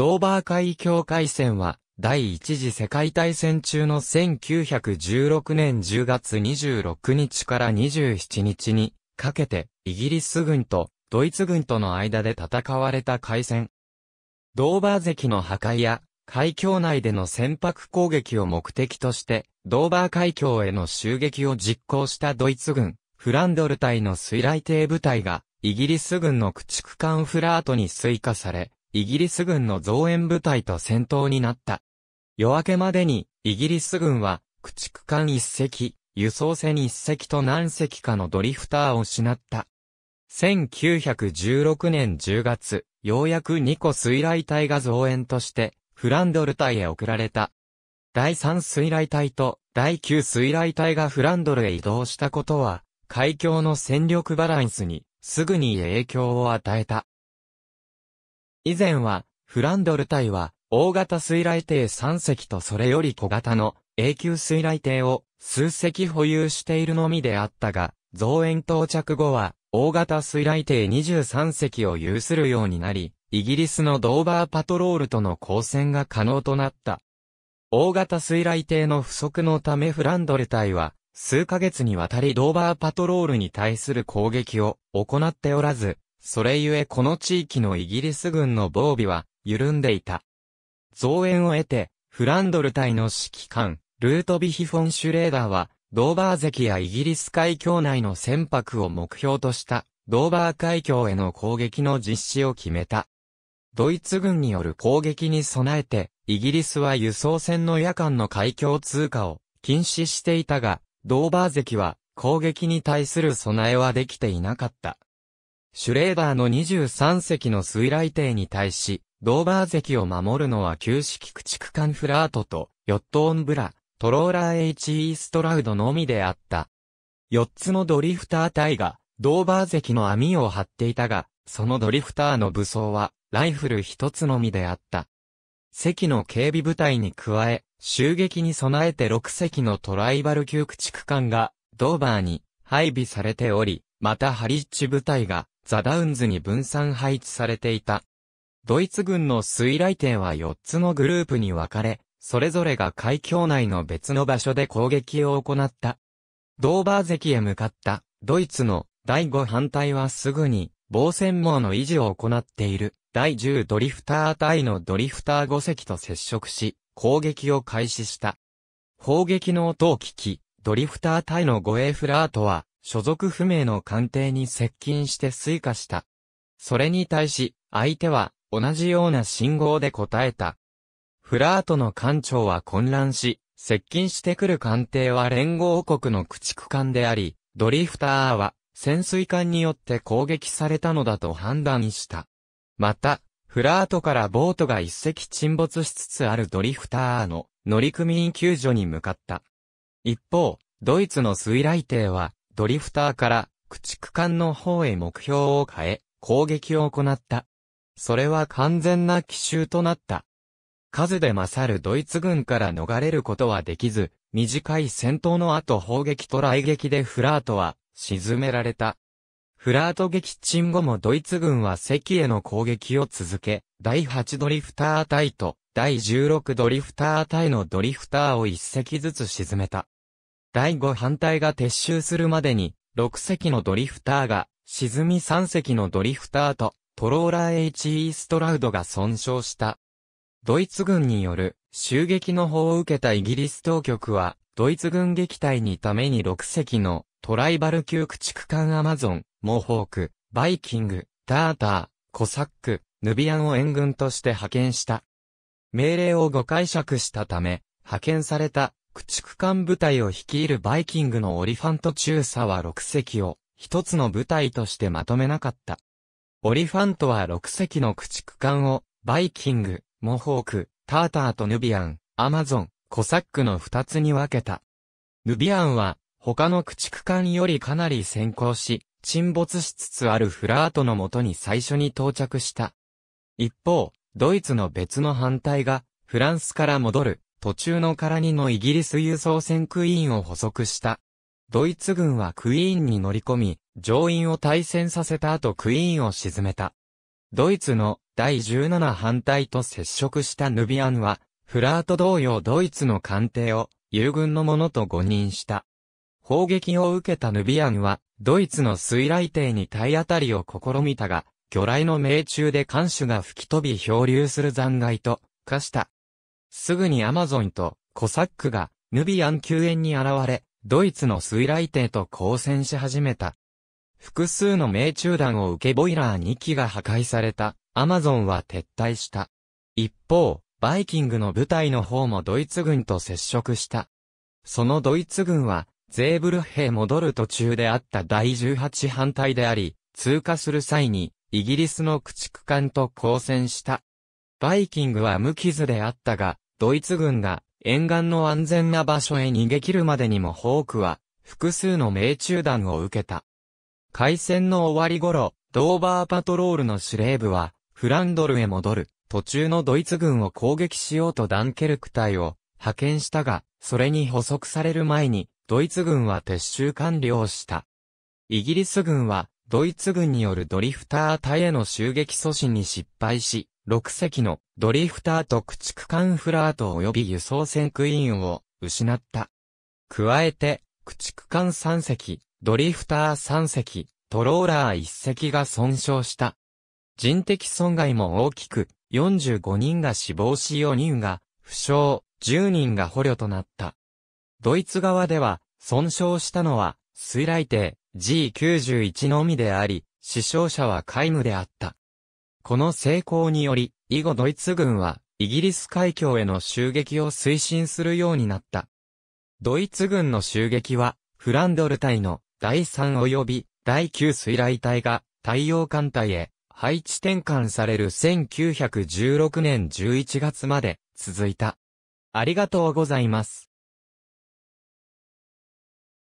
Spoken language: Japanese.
ドーバー海峡海戦は、第一次世界大戦中の1916年10月26日から27日にかけて、イギリス軍とドイツ軍との間で戦われた海戦。ドーバー関の破壊や、海峡内での船舶攻撃を目的として、ドーバー海峡への襲撃を実行したドイツ軍、フランドル隊の水雷艇部隊が、イギリス軍の駆逐艦フラートに追加され、イギリス軍の増援部隊と戦闘になった。夜明けまでに、イギリス軍は、駆逐艦一隻、輸送船一隻と何隻かのドリフターを失った。1916年10月、ようやく2個水雷隊が増援として、フランドル隊へ送られた。第3水雷隊と第9水雷隊がフランドルへ移動したことは、海峡の戦力バランスにすぐに影響を与えた。以前は、フランドル隊は、大型水雷艇3隻とそれより小型の永久水雷艇を数隻保有しているのみであったが、増援到着後は、大型水雷艇23隻を有するようになり、イギリスのドーバーパトロールとの交戦が可能となった。大型水雷艇の不足のためフランドル隊は、数ヶ月にわたりドーバーパトロールに対する攻撃を行っておらず、それゆえこの地域のイギリス軍の防備は、緩んでいた。増援を得て、フランドル隊の指揮官、ルートビヒ・フォン・シュレーダーは、ドーバー関やイギリス海峡内の船舶を目標とした、ドーバー海峡への攻撃の実施を決めた。ドイツ軍による攻撃に備えて、イギリスは輸送船の夜間の海峡通過を禁止していたが、ドーバー関は攻撃に対する備えはできていなかった。シュレーダーの23隻の水雷艇に対し、ドーバー堰を守るのは旧式駆逐艦フラートと、ヨット・オン・ブラ、トローラー・ H・ e ストラウドのみであった。4つのドリフター隊が、ドーバー堰の網を張っていたが、そのドリフターの武装は、ライフル1つのみであった。席の警備部隊に加え、襲撃に備えて6隻のトライバル級駆逐艦が、ドーバーに配備されており、またハリッチ部隊が、ザ・ダウンズに分散配置されていた。ドイツ軍の水雷艇は4つのグループに分かれ、それぞれが海峡内の別の場所で攻撃を行った。ドーバー関へ向かったドイツの第5反対はすぐに防戦網の維持を行っている第10ドリフター隊のドリフター5隻と接触し攻撃を開始した。砲撃の音を聞き、ドリフター隊の護衛フラートは所属不明の艦艇に接近して追加した。それに対し、相手は同じような信号で答えた。フラートの艦長は混乱し、接近してくる艦艇は連合国の駆逐艦であり、ドリフターは潜水艦によって攻撃されたのだと判断した。また、フラートからボートが一隻沈没しつつあるドリフターの乗組員救助に向かった。一方、ドイツの水雷艇はドリフターから駆逐艦の方へ目標を変え、攻撃を行った。それは完全な奇襲となった。数で勝るドイツ軍から逃れることはできず、短い戦闘の後砲撃と雷撃でフラートは沈められた。フラート撃沈後もドイツ軍は席への攻撃を続け、第8ドリフター隊と第16ドリフター隊のドリフターを1隻ずつ沈めた。第5反対が撤収するまでに、6隻のドリフターが、沈み3隻のドリフターと、トローラー HE ストラウドが損傷した。ドイツ軍による襲撃の法を受けたイギリス当局は、ドイツ軍撃退にために6隻のトライバル級駆逐艦アマゾン、モーホーク、バイキング、ターター、コサック、ヌビアンを援軍として派遣した。命令を誤解釈したため、派遣された駆逐艦部隊を率いるバイキングのオリファント中佐は6隻を一つの部隊としてまとめなかった。オリファントは6隻の駆逐艦をバイキング、モホーク、ターターとヌビアン、アマゾン、コサックの2つに分けた。ヌビアンは他の駆逐艦よりかなり先行し、沈没しつつあるフラートのもとに最初に到着した。一方、ドイツの別の反対が、フランスから戻る途中の空にのイギリス輸送船クイーンを捕捉した。ドイツ軍はクイーンに乗り込み、乗員を対戦させた後クイーンを沈めた。ドイツの第17反対と接触したヌビアンは、フラート同様ドイツの艦艇を友軍のものと誤認した。砲撃を受けたヌビアンは、ドイツの水雷艇に体当たりを試みたが、魚雷の命中で艦首が吹き飛び漂流する残骸と化した。すぐにアマゾンとコサックがヌビアン救援に現れ、ドイツの水雷艇と交戦し始めた。複数の命中弾を受けボイラー2機が破壊された、アマゾンは撤退した。一方、バイキングの部隊の方もドイツ軍と接触した。そのドイツ軍は、ゼーブルヘへ戻る途中であった第18反対であり、通過する際に、イギリスの駆逐艦と交戦した。バイキングは無傷であったが、ドイツ軍が沿岸の安全な場所へ逃げ切るまでにもホークは複数の命中弾を受けた。海戦の終わり頃、ドーバーパトロールの司令部はフランドルへ戻る途中のドイツ軍を攻撃しようとダンケルク隊を派遣したが、それに捕捉される前にドイツ軍は撤収完了した。イギリス軍はドイツ軍によるドリフター隊への襲撃阻止に失敗し、6隻のドリフターと駆逐艦フラート及び輸送船クイーンを失った。加えて、駆逐艦3隻、ドリフター3隻、トローラー1隻が損傷した。人的損害も大きく、45人が死亡し4人が負傷、10人が捕虜となった。ドイツ側では、損傷したのは、水雷艇 G91 のみであり、死傷者は皆無であった。この成功により、以後ドイツ軍は、イギリス海峡への襲撃を推進するようになった。ドイツ軍の襲撃は、フランドル隊の第3及び第9水雷隊が太陽艦隊へ配置転換される1916年11月まで続いた。ありがとうございます。